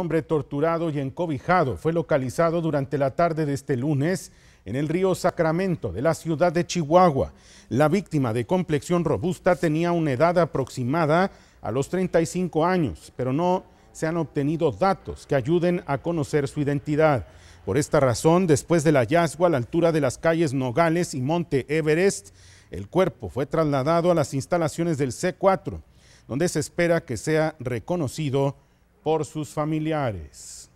hombre torturado y encobijado fue localizado durante la tarde de este lunes en el río Sacramento de la ciudad de Chihuahua. La víctima de complexión robusta tenía una edad aproximada a los 35 años, pero no se han obtenido datos que ayuden a conocer su identidad. Por esta razón, después del hallazgo a la altura de las calles Nogales y Monte Everest, el cuerpo fue trasladado a las instalaciones del C4, donde se espera que sea reconocido por sus familiares.